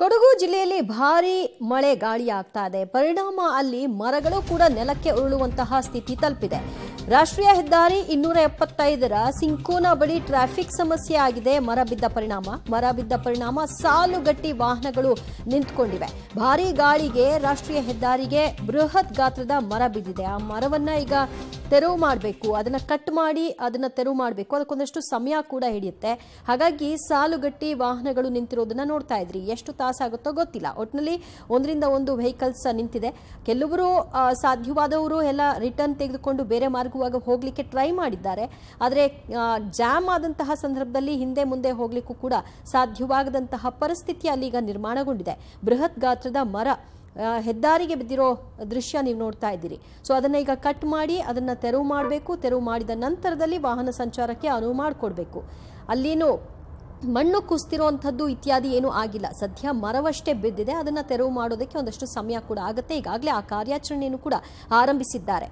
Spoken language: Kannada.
ಕೊಡಗು ಜಿಲ್ಲೆಯಲ್ಲಿ ಭಾರಿ ಮಳೆ ಗಾಳಿಯಾಗ್ತಾ ಇದೆ ಪರಿಣಾಮ ಅಲ್ಲಿ ಮರಗಳು ಕೂಡ ನೆಲಕ್ಕೆ ಉರುಳುವಂತಹ ಸ್ಥಿತಿ ತಲುಪಿದೆ ರಾಷ್ಟ್ರೀಯ ಹೆದ್ದಾರಿ ಇನ್ನೂರ ಎಪ್ಪತ್ತೈದರ ಸಿಂಕೋನ ಬಳಿ ಟ್ರಾಫಿಕ್ ಸಮಸ್ಯೆ ಆಗಿದೆ ಮರ ಬಿದ್ದ ಪರಿಣಾಮ ಮರ ಬಿದ್ದ ಪರಿಣಾಮ ಸಾಲುಗಟ್ಟಿ ವಾಹನಗಳು ನಿಂತ್ಕೊಂಡಿವೆ ಭಾರೀ ಗಾಳಿಗೆ ರಾಷ್ಟ್ರೀಯ ಹೆದ್ದಾರಿಗೆ ಬೃಹತ್ ಗಾತ್ರದ ಮರ ಬಿದ್ದಿದೆ ಆ ಮರವನ್ನ ಈಗ ತೆರವು ಮಾಡಬೇಕು ಅದನ್ನು ಕಟ್ ಮಾಡಿ ಅದನ್ನು ತೆರವು ಮಾಡಬೇಕು ಅದಕ್ಕೊಂದಷ್ಟು ಸಮಯ ಕೂಡ ಹಿಡಿಯುತ್ತೆ ಹಾಗಾಗಿ ಸಾಲುಗಟ್ಟಿ ವಾಹನಗಳು ನಿಂತಿರೋದನ್ನು ನೋಡ್ತಾ ಇದ್ರಿ ಎಷ್ಟು ತಾಸಾಗುತ್ತೋ ಗೊತ್ತಿಲ್ಲ ಒಟ್ಟಿನಲ್ಲಿ ಒಂದರಿಂದ ಒಂದು ವೆಹಿಕಲ್ಸ್ ನಿಂತಿದೆ ಕೆಲವರು ಸಾಧ್ಯವಾದವರು ಎಲ್ಲ ರಿಟರ್ನ್ ತೆಗೆದುಕೊಂಡು ಬೇರೆ ಮಾರ್ಗವಾಗ ಹೋಗಲಿಕ್ಕೆ ಟ್ರೈ ಮಾಡಿದ್ದಾರೆ ಆದರೆ ಜಾಮ್ ಆದಂತಹ ಸಂದರ್ಭದಲ್ಲಿ ಹಿಂದೆ ಮುಂದೆ ಹೋಗಲಿಕ್ಕೂ ಕೂಡ ಸಾಧ್ಯವಾಗದಂತಹ ಪರಿಸ್ಥಿತಿ ಅಲ್ಲಿ ಈಗ ನಿರ್ಮಾಣಗೊಂಡಿದೆ ಬೃಹತ್ ಗಾತ್ರದ ಮರ ಹೆದ್ದಾರಿಗೆ ಬಿದ್ದಿರೋ ದೃಶ್ಯ ನೀವು ನೋಡ್ತಾ ಇದ್ದೀರಿ ಸೊ ಅದನ್ನು ಈಗ ಕಟ್ ಮಾಡಿ ಅದನ್ನು ತೆರವು ಮಾಡಬೇಕು ತೆರವು ಮಾಡಿದ ನಂತರದಲ್ಲಿ ವಾಹನ ಸಂಚಾರಕ್ಕೆ ಅನುವು ಮಾಡಿಕೊಡ್ಬೇಕು ಅಲ್ಲಿನೂ ಮಣ್ಣು ಅಂಥದ್ದು ಇತ್ಯಾದಿ ಏನೂ ಆಗಿಲ್ಲ ಸದ್ಯ ಮರವಷ್ಟೇ ಬಿದ್ದಿದೆ ಅದನ್ನು ತೆರವು ಮಾಡೋದಕ್ಕೆ ಒಂದಷ್ಟು ಸಮಯ ಕೂಡ ಆಗುತ್ತೆ ಈಗಾಗಲೇ ಆ ಕಾರ್ಯಾಚರಣೆಯನ್ನು ಕೂಡ ಆರಂಭಿಸಿದ್ದಾರೆ